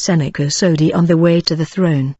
Seneca Sodi on the way to the throne.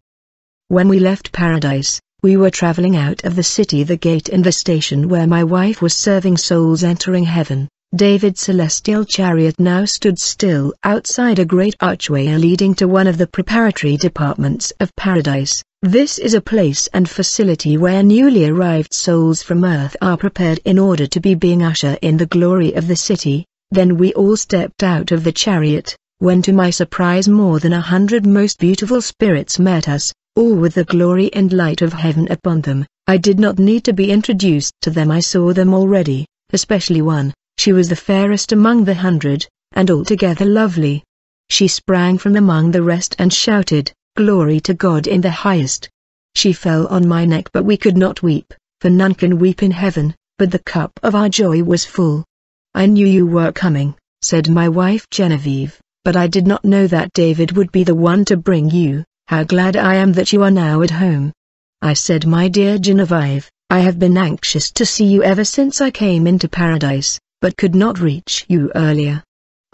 When we left paradise, we were traveling out of the city the gate and the station where my wife was serving souls entering heaven. David's celestial chariot now stood still outside a great archway leading to one of the preparatory departments of paradise. This is a place and facility where newly arrived souls from earth are prepared in order to be being ushered in the glory of the city. Then we all stepped out of the chariot, when to my surprise more than a hundred most beautiful spirits met us, all with the glory and light of heaven upon them. I did not need to be introduced to them I saw them already, especially one, she was the fairest among the hundred, and altogether lovely. She sprang from among the rest and shouted, Glory to God in the highest. She fell on my neck but we could not weep, for none can weep in heaven, but the cup of our joy was full. I knew you were coming, said my wife Genevieve. But I did not know that David would be the one to bring you. How glad I am that you are now at home. I said my dear Genevieve, I have been anxious to see you ever since I came into paradise, but could not reach you earlier.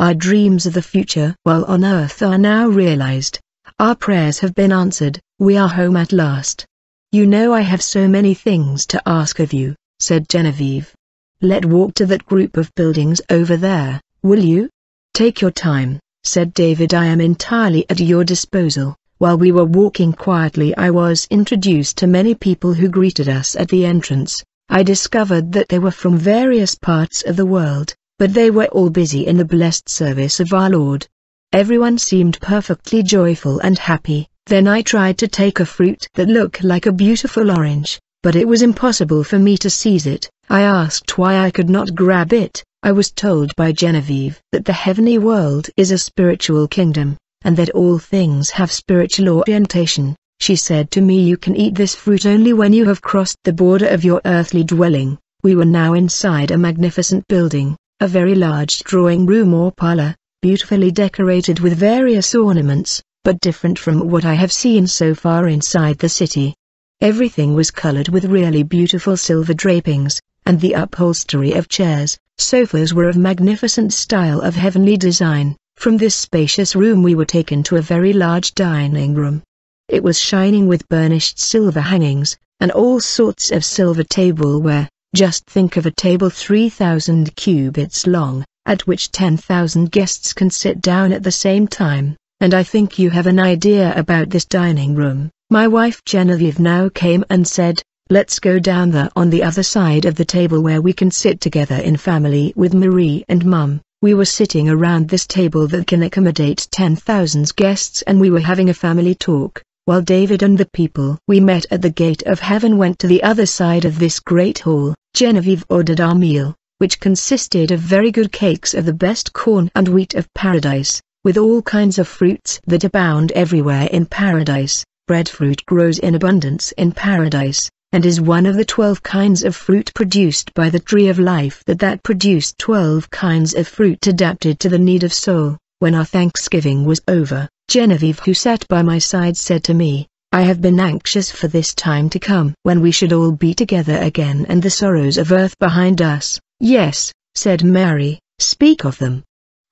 Our dreams of the future while on earth are now realized. Our prayers have been answered, we are home at last. You know I have so many things to ask of you, said Genevieve. Let walk to that group of buildings over there, will you? Take your time said David I am entirely at your disposal. While we were walking quietly I was introduced to many people who greeted us at the entrance. I discovered that they were from various parts of the world, but they were all busy in the blessed service of our Lord. Everyone seemed perfectly joyful and happy. Then I tried to take a fruit that looked like a beautiful orange, but it was impossible for me to seize it. I asked why I could not grab it, I was told by Genevieve that the heavenly world is a spiritual kingdom, and that all things have spiritual orientation. She said to me you can eat this fruit only when you have crossed the border of your earthly dwelling. We were now inside a magnificent building, a very large drawing room or parlor, beautifully decorated with various ornaments, but different from what I have seen so far inside the city. Everything was colored with really beautiful silver drapings, and the upholstery of chairs, sofas were of magnificent style of heavenly design. From this spacious room we were taken to a very large dining room. It was shining with burnished silver hangings, and all sorts of silver tableware, just think of a table 3,000 cubits long, at which 10,000 guests can sit down at the same time, and I think you have an idea about this dining room. My wife Genevieve now came and said, Let's go down there on the other side of the table where we can sit together in family with Marie and Mum. We were sitting around this table that can accommodate 10,000 guests and we were having a family talk, while David and the people we met at the Gate of Heaven went to the other side of this great hall. Genevieve ordered our meal, which consisted of very good cakes of the best corn and wheat of paradise, with all kinds of fruits that abound everywhere in paradise. Breadfruit grows in abundance in paradise, and is one of the twelve kinds of fruit produced by the tree of life that that produced twelve kinds of fruit adapted to the need of soul. When our thanksgiving was over, Genevieve who sat by my side said to me, I have been anxious for this time to come when we should all be together again and the sorrows of earth behind us. Yes, said Mary, speak of them.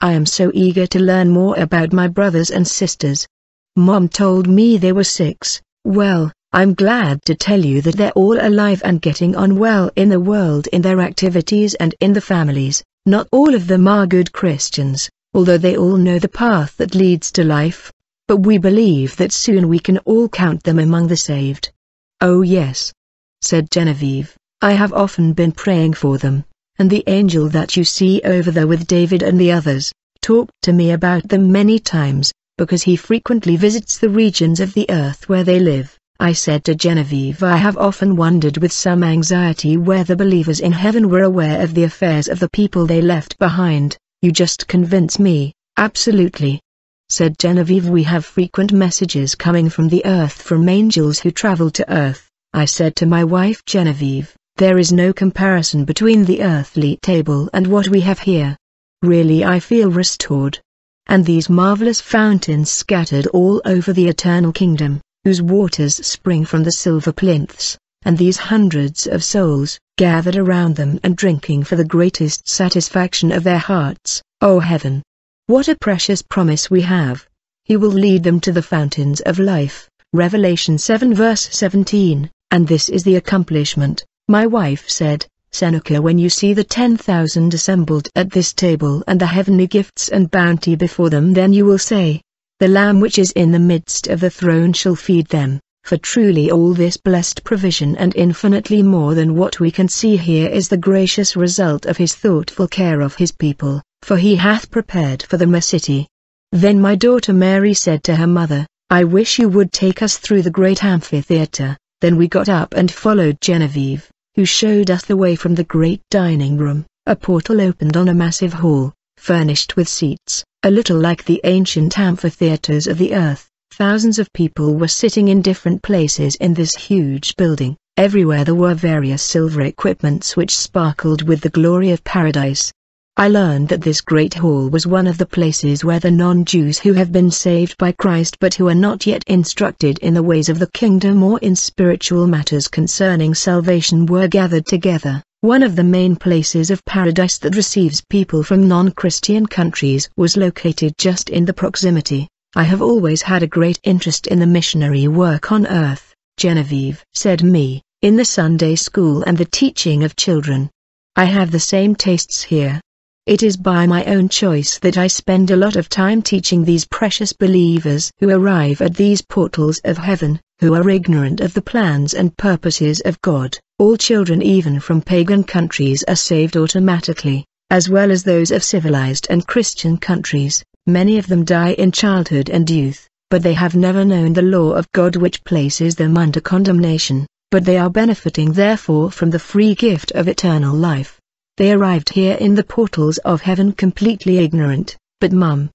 I am so eager to learn more about my brothers and sisters. Mom told me they were six. Well, I'm glad to tell you that they're all alive and getting on well in the world in their activities and in the families. Not all of them are good Christians, although they all know the path that leads to life, but we believe that soon we can all count them among the saved. Oh yes, said Genevieve, I have often been praying for them, and the angel that you see over there with David and the others, talked to me about them many times, because he frequently visits the regions of the earth where they live. I said to Genevieve I have often wondered with some anxiety whether believers in heaven were aware of the affairs of the people they left behind, you just convince me, absolutely. Said Genevieve we have frequent messages coming from the earth from angels who travel to earth, I said to my wife Genevieve, there is no comparison between the earthly table and what we have here. Really I feel restored. And these marvelous fountains scattered all over the eternal kingdom whose waters spring from the silver plinths, and these hundreds of souls, gathered around them and drinking for the greatest satisfaction of their hearts, O heaven! What a precious promise we have! He will lead them to the fountains of life, Revelation 7 verse 17, and this is the accomplishment, my wife said, Seneca when you see the ten thousand assembled at this table and the heavenly gifts and bounty before them then you will say, the Lamb which is in the midst of the throne shall feed them, for truly all this blessed provision and infinitely more than what we can see here is the gracious result of his thoughtful care of his people, for he hath prepared for them a city. Then my daughter Mary said to her mother, I wish you would take us through the great amphitheatre. Then we got up and followed Genevieve, who showed us the way from the great dining room. A portal opened on a massive hall, furnished with seats, a little like the ancient amphitheaters of the earth. Thousands of people were sitting in different places in this huge building. Everywhere there were various silver equipments which sparkled with the glory of paradise. I learned that this great hall was one of the places where the non-Jews who have been saved by Christ but who are not yet instructed in the ways of the kingdom or in spiritual matters concerning salvation were gathered together. One of the main places of paradise that receives people from non-Christian countries was located just in the proximity. I have always had a great interest in the missionary work on earth, Genevieve said me, in the Sunday school and the teaching of children. I have the same tastes here. It is by my own choice that I spend a lot of time teaching these precious believers who arrive at these portals of heaven, who are ignorant of the plans and purposes of God. All children even from pagan countries are saved automatically, as well as those of civilized and Christian countries. Many of them die in childhood and youth, but they have never known the law of God which places them under condemnation, but they are benefiting therefore from the free gift of eternal life. They arrived here in the portals of heaven completely ignorant, but mum,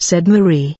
said Marie,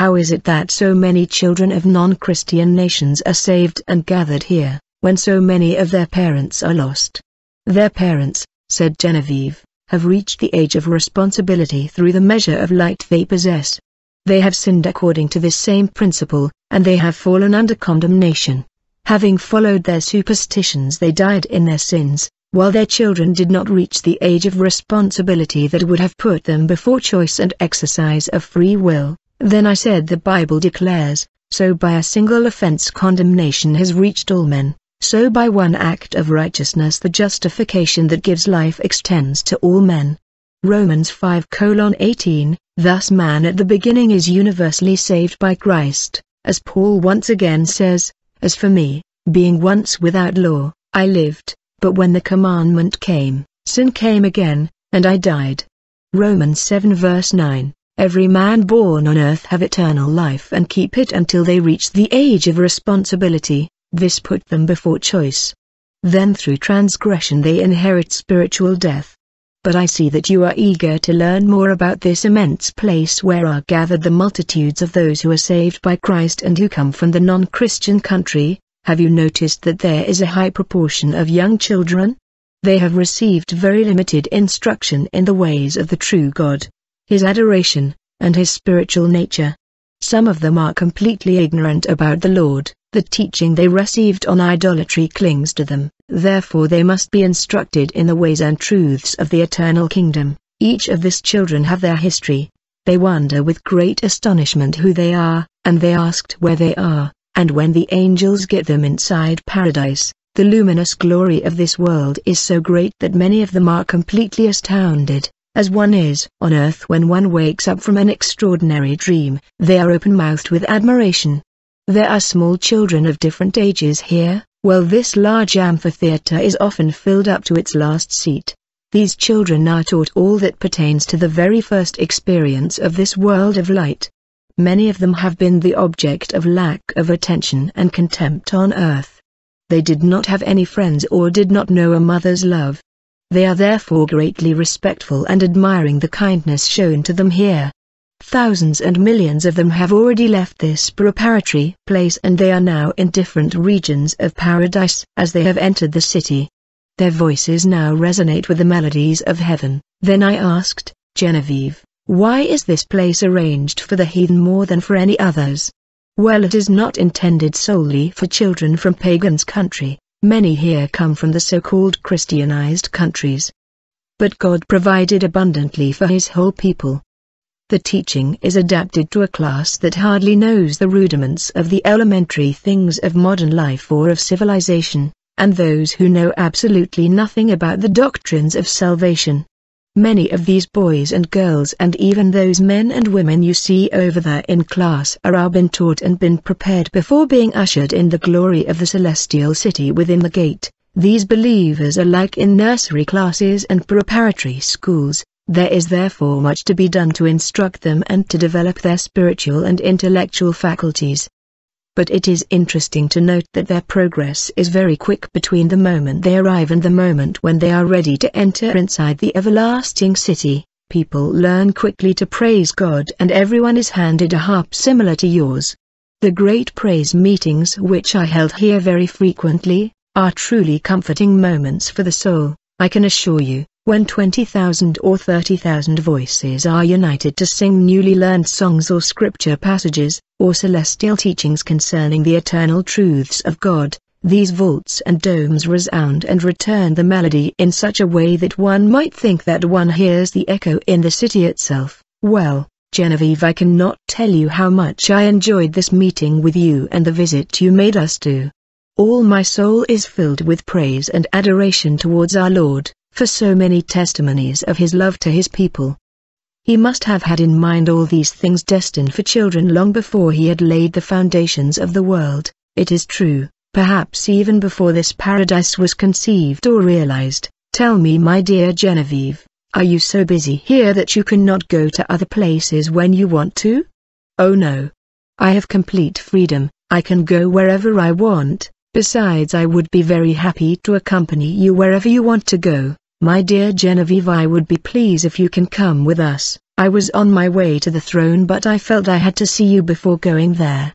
how is it that so many children of non-Christian nations are saved and gathered here, when so many of their parents are lost? Their parents, said Genevieve, have reached the age of responsibility through the measure of light they possess. They have sinned according to this same principle, and they have fallen under condemnation. Having followed their superstitions they died in their sins, while their children did not reach the age of responsibility that would have put them before choice and exercise of free will, then I said the Bible declares, So by a single offense condemnation has reached all men, so by one act of righteousness the justification that gives life extends to all men. Romans 5 colon 18, Thus man at the beginning is universally saved by Christ, as Paul once again says, As for me, being once without law, I lived, but when the commandment came, sin came again, and I died. Romans 7 verse 9 Every man born on earth have eternal life and keep it until they reach the age of responsibility, this put them before choice. Then through transgression they inherit spiritual death. But I see that you are eager to learn more about this immense place where are gathered the multitudes of those who are saved by Christ and who come from the non-Christian country, have you noticed that there is a high proportion of young children? They have received very limited instruction in the ways of the true God his adoration, and his spiritual nature. Some of them are completely ignorant about the Lord. The teaching they received on idolatry clings to them, therefore they must be instructed in the ways and truths of the eternal kingdom. Each of these children have their history. They wonder with great astonishment who they are, and they asked where they are, and when the angels get them inside paradise, the luminous glory of this world is so great that many of them are completely astounded as one is on earth when one wakes up from an extraordinary dream. They are open-mouthed with admiration. There are small children of different ages here, while this large amphitheater is often filled up to its last seat. These children are taught all that pertains to the very first experience of this world of light. Many of them have been the object of lack of attention and contempt on earth. They did not have any friends or did not know a mother's love. They are therefore greatly respectful and admiring the kindness shown to them here. Thousands and millions of them have already left this preparatory place and they are now in different regions of paradise as they have entered the city. Their voices now resonate with the melodies of heaven. Then I asked, Genevieve, why is this place arranged for the heathen more than for any others? Well it is not intended solely for children from pagans country, Many here come from the so-called Christianized countries. But God provided abundantly for his whole people. The teaching is adapted to a class that hardly knows the rudiments of the elementary things of modern life or of civilization, and those who know absolutely nothing about the doctrines of salvation, Many of these boys and girls and even those men and women you see over there in class are all been taught and been prepared before being ushered in the glory of the celestial city within the gate. These believers are like in nursery classes and preparatory schools, there is therefore much to be done to instruct them and to develop their spiritual and intellectual faculties but it is interesting to note that their progress is very quick between the moment they arrive and the moment when they are ready to enter inside the everlasting city. People learn quickly to praise God and everyone is handed a harp similar to yours. The great praise meetings which I held here very frequently, are truly comforting moments for the soul, I can assure you. When 20,000 or 30,000 voices are united to sing newly learned songs or scripture passages, or celestial teachings concerning the eternal truths of God, these vaults and domes resound and return the melody in such a way that one might think that one hears the echo in the city itself. Well, Genevieve I cannot tell you how much I enjoyed this meeting with you and the visit you made us do. All my soul is filled with praise and adoration towards our Lord for so many testimonies of his love to his people. He must have had in mind all these things destined for children long before he had laid the foundations of the world, it is true, perhaps even before this paradise was conceived or realized. Tell me my dear Genevieve, are you so busy here that you cannot go to other places when you want to? Oh no. I have complete freedom, I can go wherever I want, besides I would be very happy to accompany you wherever you want to go. My dear Genevieve I would be pleased if you can come with us. I was on my way to the throne but I felt I had to see you before going there.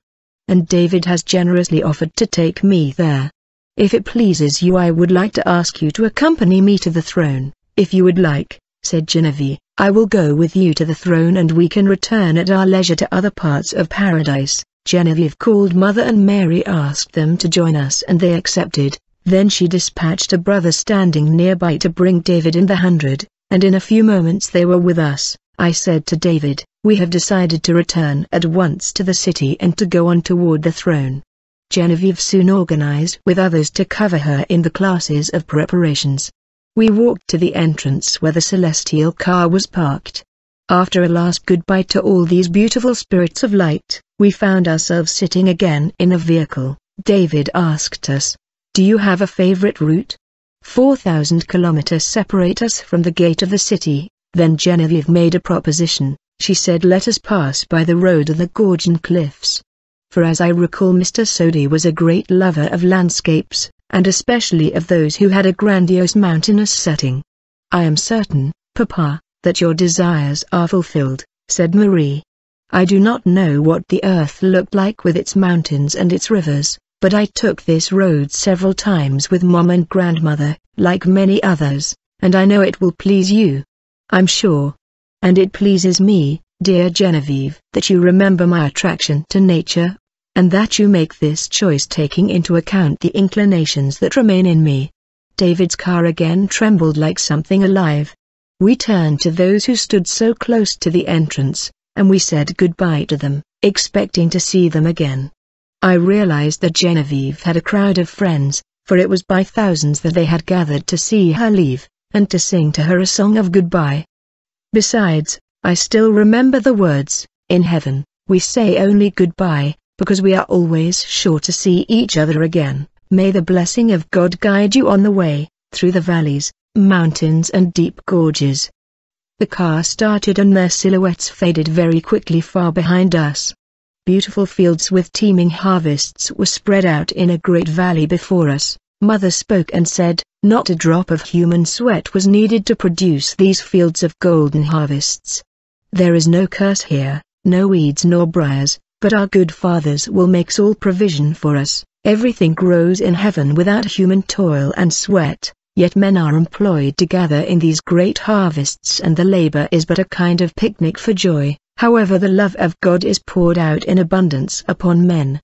And David has generously offered to take me there. If it pleases you I would like to ask you to accompany me to the throne, if you would like, said Genevieve. I will go with you to the throne and we can return at our leisure to other parts of paradise. Genevieve called Mother and Mary asked them to join us and they accepted. Then she dispatched a brother standing nearby to bring David in the hundred, and in a few moments they were with us. I said to David, we have decided to return at once to the city and to go on toward the throne. Genevieve soon organized with others to cover her in the classes of preparations. We walked to the entrance where the celestial car was parked. After a last goodbye to all these beautiful spirits of light, we found ourselves sitting again in a vehicle. David asked us, do you have a favorite route? 4,000 kilometers separate us from the gate of the city. Then Genevieve made a proposition. She said let us pass by the road of the and cliffs. For as I recall Mr. Sodi was a great lover of landscapes, and especially of those who had a grandiose mountainous setting. I am certain, Papa, that your desires are fulfilled, said Marie. I do not know what the earth looked like with its mountains and its rivers, but I took this road several times with mom and grandmother, like many others, and I know it will please you. I'm sure. And it pleases me, dear Genevieve, that you remember my attraction to nature, and that you make this choice taking into account the inclinations that remain in me. David's car again trembled like something alive. We turned to those who stood so close to the entrance, and we said goodbye to them, expecting to see them again. I realized that Genevieve had a crowd of friends, for it was by thousands that they had gathered to see her leave, and to sing to her a song of goodbye. Besides, I still remember the words, in heaven, we say only goodbye, because we are always sure to see each other again. May the blessing of God guide you on the way, through the valleys, mountains and deep gorges. The car started and their silhouettes faded very quickly far behind us. Beautiful fields with teeming harvests were spread out in a great valley before us. Mother spoke and said, not a drop of human sweat was needed to produce these fields of golden harvests. There is no curse here, no weeds nor briars, but our good fathers will make all provision for us. Everything grows in heaven without human toil and sweat, yet men are employed to gather in these great harvests and the labor is but a kind of picnic for joy. However the love of God is poured out in abundance upon men.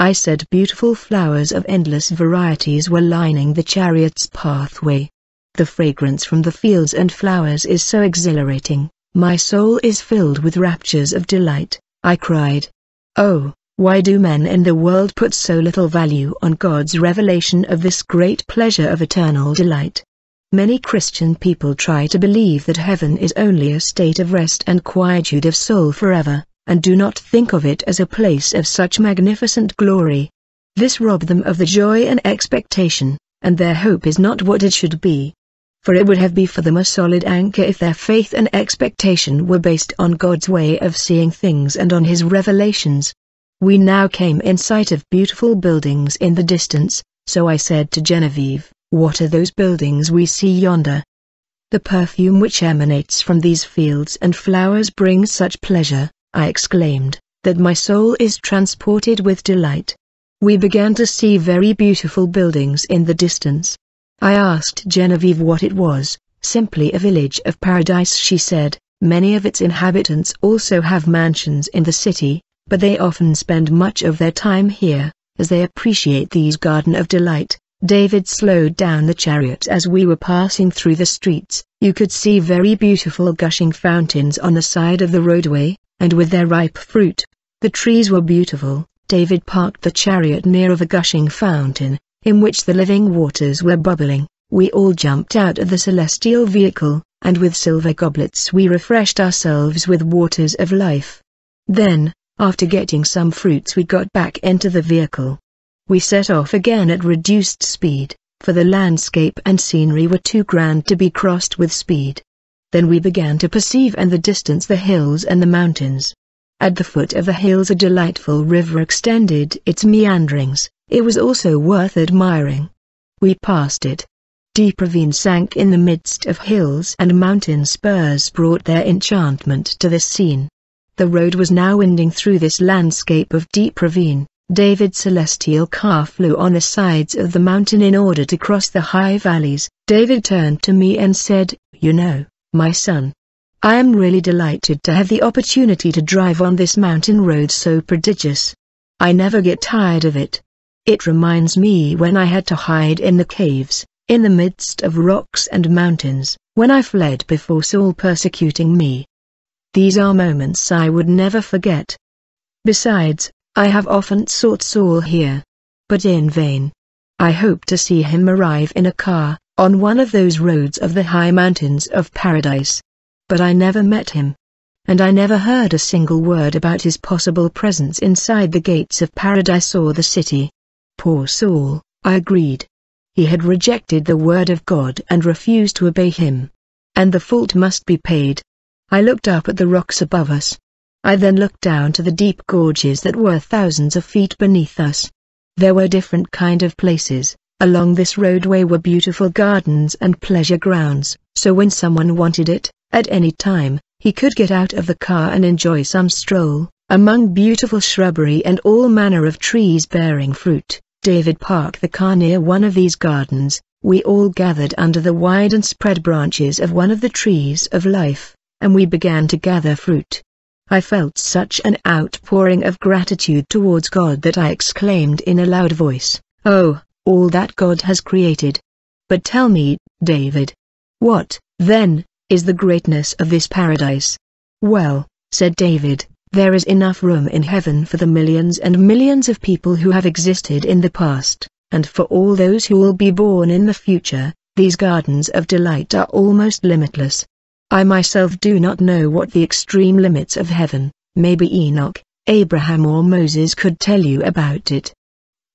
I said beautiful flowers of endless varieties were lining the chariot's pathway. The fragrance from the fields and flowers is so exhilarating, my soul is filled with raptures of delight, I cried. Oh, why do men in the world put so little value on God's revelation of this great pleasure of eternal delight? Many Christian people try to believe that heaven is only a state of rest and quietude of soul forever, and do not think of it as a place of such magnificent glory. This robbed them of the joy and expectation, and their hope is not what it should be. For it would have been for them a solid anchor if their faith and expectation were based on God's way of seeing things and on His revelations. We now came in sight of beautiful buildings in the distance, so I said to Genevieve, what are those buildings we see yonder? The perfume which emanates from these fields and flowers brings such pleasure, I exclaimed, that my soul is transported with delight. We began to see very beautiful buildings in the distance. I asked Genevieve what it was, simply a village of paradise she said, many of its inhabitants also have mansions in the city, but they often spend much of their time here, as they appreciate these Garden of Delight. David slowed down the chariot as we were passing through the streets. You could see very beautiful gushing fountains on the side of the roadway, and with their ripe fruit. The trees were beautiful. David parked the chariot near of a gushing fountain, in which the living waters were bubbling. We all jumped out of the celestial vehicle, and with silver goblets we refreshed ourselves with waters of life. Then, after getting some fruits we got back into the vehicle. We set off again at reduced speed, for the landscape and scenery were too grand to be crossed with speed. Then we began to perceive in the distance the hills and the mountains. At the foot of the hills a delightful river extended its meanderings, it was also worth admiring. We passed it. Deep ravine sank in the midst of hills and mountain spurs brought their enchantment to this scene. The road was now winding through this landscape of deep ravine, David Celestial car flew on the sides of the mountain in order to cross the high valleys. David turned to me and said, You know, my son. I am really delighted to have the opportunity to drive on this mountain road so prodigious. I never get tired of it. It reminds me when I had to hide in the caves, in the midst of rocks and mountains, when I fled before Saul persecuting me. These are moments I would never forget. Besides, I have often sought Saul here. But in vain. I hope to see him arrive in a car, on one of those roads of the high mountains of paradise. But I never met him. And I never heard a single word about his possible presence inside the gates of paradise or the city. Poor Saul, I agreed. He had rejected the word of God and refused to obey him. And the fault must be paid. I looked up at the rocks above us. I then looked down to the deep gorges that were thousands of feet beneath us. There were different kind of places. Along this roadway were beautiful gardens and pleasure grounds, so when someone wanted it, at any time, he could get out of the car and enjoy some stroll, among beautiful shrubbery and all manner of trees bearing fruit. David parked the car near one of these gardens, we all gathered under the wide and spread branches of one of the trees of life, and we began to gather fruit. I felt such an outpouring of gratitude towards God that I exclaimed in a loud voice, Oh, all that God has created. But tell me, David. What, then, is the greatness of this paradise? Well, said David, there is enough room in heaven for the millions and millions of people who have existed in the past, and for all those who will be born in the future, these gardens of delight are almost limitless. I myself do not know what the extreme limits of heaven, maybe Enoch, Abraham or Moses could tell you about it.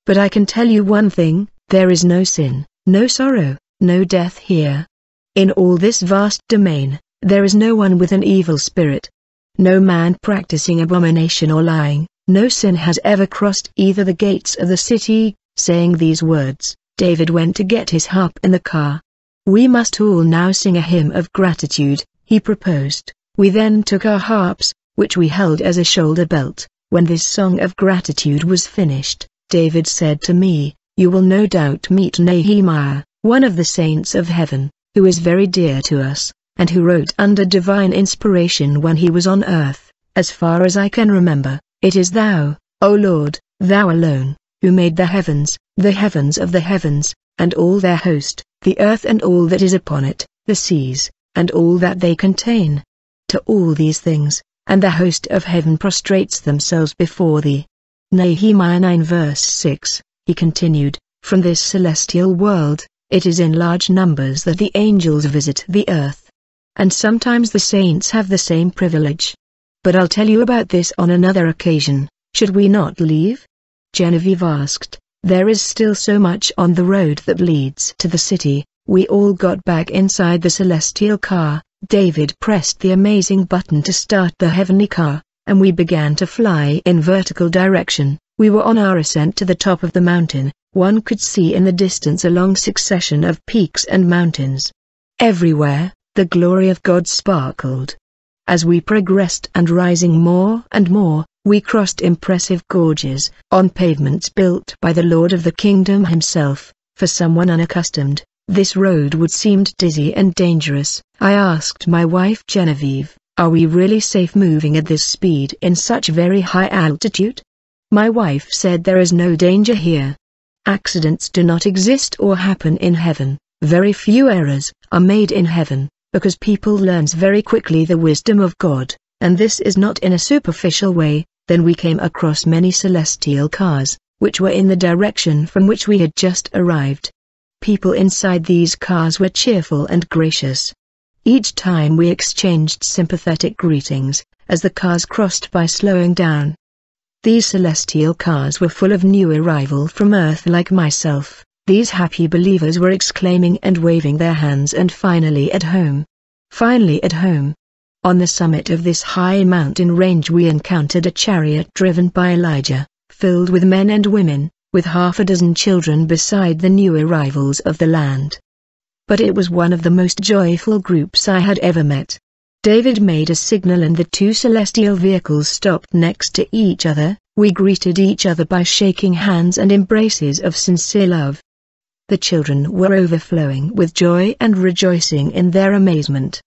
But I can tell you one thing, there is no sin, no sorrow, no death here. In all this vast domain, there is no one with an evil spirit. No man practicing abomination or lying, no sin has ever crossed either the gates of the city, saying these words, David went to get his harp in the car, we must all now sing a hymn of gratitude, he proposed. We then took our harps, which we held as a shoulder belt. When this song of gratitude was finished, David said to me, You will no doubt meet Nehemiah, one of the saints of heaven, who is very dear to us, and who wrote under divine inspiration when he was on earth. As far as I can remember, it is thou, O Lord, thou alone, who made the heavens, the heavens of the heavens, and all their host, the earth and all that is upon it, the seas, and all that they contain. To all these things, and the host of heaven prostrates themselves before thee. Nehemiah 9 verse 6, he continued, From this celestial world, it is in large numbers that the angels visit the earth. And sometimes the saints have the same privilege. But I'll tell you about this on another occasion, should we not leave? Genevieve asked, there is still so much on the road that leads to the city. We all got back inside the celestial car, David pressed the amazing button to start the heavenly car, and we began to fly in vertical direction. We were on our ascent to the top of the mountain, one could see in the distance a long succession of peaks and mountains. Everywhere, the glory of God sparkled. As we progressed and rising more and more, we crossed impressive gorges, on pavements built by the Lord of the Kingdom himself, for someone unaccustomed, this road would seem dizzy and dangerous. I asked my wife Genevieve, are we really safe moving at this speed in such very high altitude? My wife said there is no danger here. Accidents do not exist or happen in heaven, very few errors are made in heaven, because people learns very quickly the wisdom of God, and this is not in a superficial way, then we came across many celestial cars, which were in the direction from which we had just arrived. People inside these cars were cheerful and gracious. Each time we exchanged sympathetic greetings, as the cars crossed by slowing down. These celestial cars were full of new arrival from Earth like myself. These happy believers were exclaiming and waving their hands and finally at home. Finally at home. On the summit of this high mountain range we encountered a chariot driven by Elijah, filled with men and women, with half a dozen children beside the new arrivals of the land. But it was one of the most joyful groups I had ever met. David made a signal and the two celestial vehicles stopped next to each other, we greeted each other by shaking hands and embraces of sincere love. The children were overflowing with joy and rejoicing in their amazement.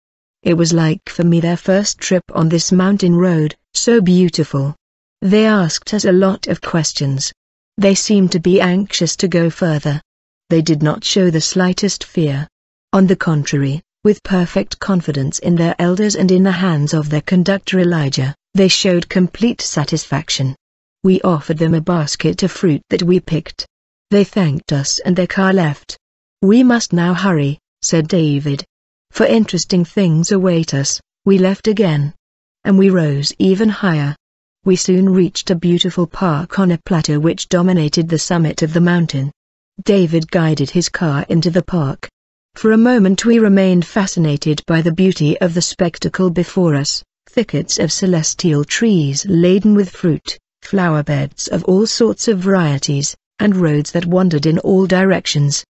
It was like for me their first trip on this mountain road, so beautiful. They asked us a lot of questions. They seemed to be anxious to go further. They did not show the slightest fear. On the contrary, with perfect confidence in their elders and in the hands of their conductor Elijah, they showed complete satisfaction. We offered them a basket of fruit that we picked. They thanked us and their car left. We must now hurry, said David for interesting things await us, we left again. And we rose even higher. We soon reached a beautiful park on a plateau which dominated the summit of the mountain. David guided his car into the park. For a moment we remained fascinated by the beauty of the spectacle before us, thickets of celestial trees laden with fruit, flower beds of all sorts of varieties, and roads that wandered in all directions.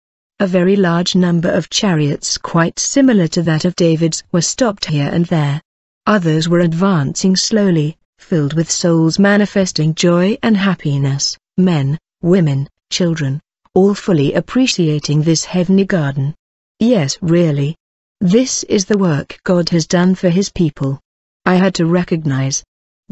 A very large number of chariots quite similar to that of David's were stopped here and there. Others were advancing slowly, filled with souls manifesting joy and happiness, men, women, children, all fully appreciating this heavenly garden. Yes really. This is the work God has done for his people. I had to recognize.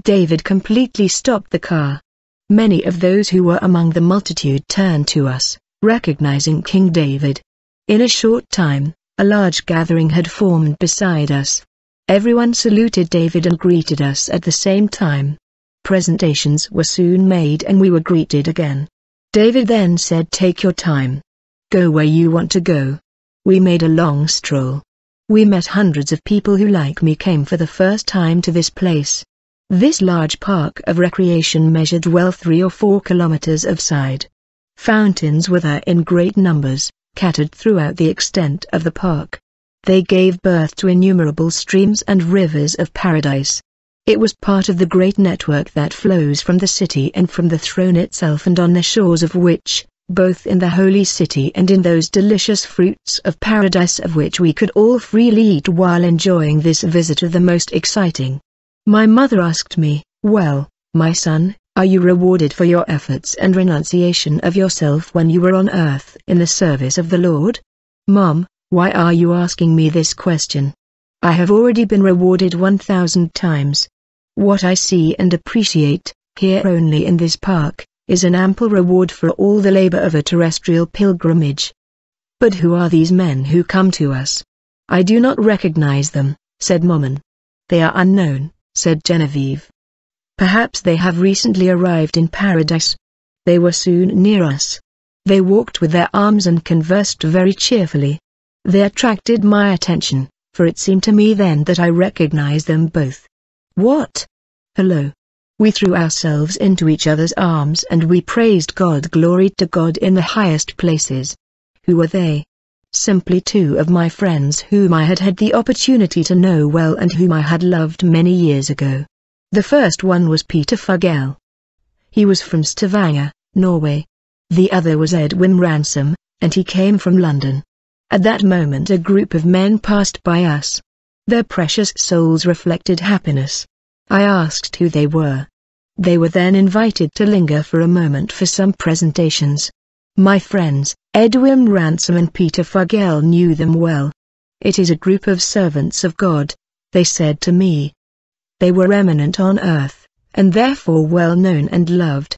David completely stopped the car. Many of those who were among the multitude turned to us, recognizing King David. In a short time, a large gathering had formed beside us. Everyone saluted David and greeted us at the same time. Presentations were soon made and we were greeted again. David then said take your time. Go where you want to go. We made a long stroll. We met hundreds of people who like me came for the first time to this place. This large park of recreation measured well three or four kilometers of side. Fountains were there in great numbers, scattered throughout the extent of the park. They gave birth to innumerable streams and rivers of paradise. It was part of the great network that flows from the city and from the throne itself and on the shores of which, both in the holy city and in those delicious fruits of paradise of which we could all freely eat while enjoying this visit of the most exciting. My mother asked me, well, my son, are you rewarded for your efforts and renunciation of yourself when you were on earth in the service of the Lord? Mom, why are you asking me this question? I have already been rewarded 1,000 times. What I see and appreciate, here only in this park, is an ample reward for all the labor of a terrestrial pilgrimage. But who are these men who come to us? I do not recognize them, said Momon. They are unknown, said Genevieve. Perhaps they have recently arrived in paradise. They were soon near us. They walked with their arms and conversed very cheerfully. They attracted my attention, for it seemed to me then that I recognized them both. What? Hello. We threw ourselves into each other's arms and we praised God glory to God in the highest places. Who were they? Simply two of my friends whom I had had the opportunity to know well and whom I had loved many years ago. The first one was Peter Fagel. He was from Stavanger, Norway. The other was Edwin Ransom, and he came from London. At that moment a group of men passed by us. Their precious souls reflected happiness. I asked who they were. They were then invited to linger for a moment for some presentations. My friends, Edwin Ransom and Peter Fagel knew them well. It is a group of servants of God, they said to me, they were eminent on earth, and therefore well known and loved.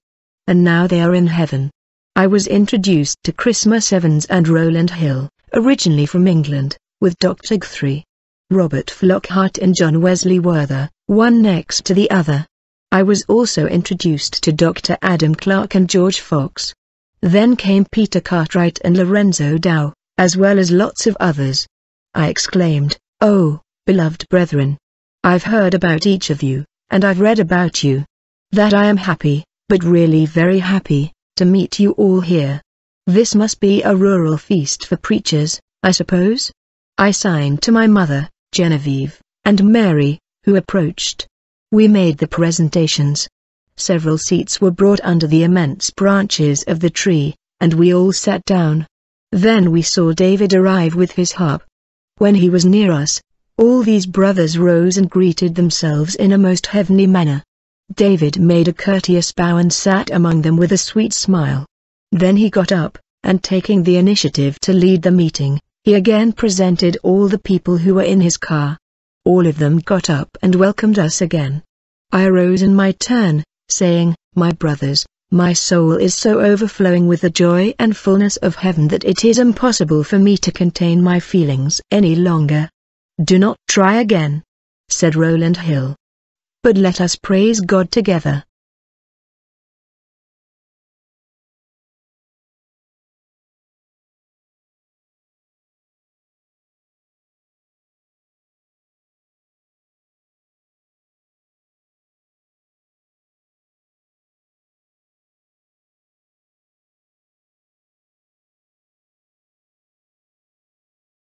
And now they are in heaven. I was introduced to Christmas Evans and Roland Hill, originally from England, with Dr. Guthrie. Robert Flockhart and John Wesley Werther, one next to the other. I was also introduced to Dr. Adam Clark and George Fox. Then came Peter Cartwright and Lorenzo Dow, as well as lots of others. I exclaimed, Oh, beloved brethren, I've heard about each of you, and I've read about you. That I am happy, but really very happy, to meet you all here. This must be a rural feast for preachers, I suppose? I signed to my mother, Genevieve, and Mary, who approached. We made the presentations. Several seats were brought under the immense branches of the tree, and we all sat down. Then we saw David arrive with his harp. When he was near us, all these brothers rose and greeted themselves in a most heavenly manner. David made a courteous bow and sat among them with a sweet smile. Then he got up, and taking the initiative to lead the meeting, he again presented all the people who were in his car. All of them got up and welcomed us again. I arose in my turn, saying, My brothers, my soul is so overflowing with the joy and fullness of heaven that it is impossible for me to contain my feelings any longer. Do not try again, said Rowland Hill. But let us praise God together.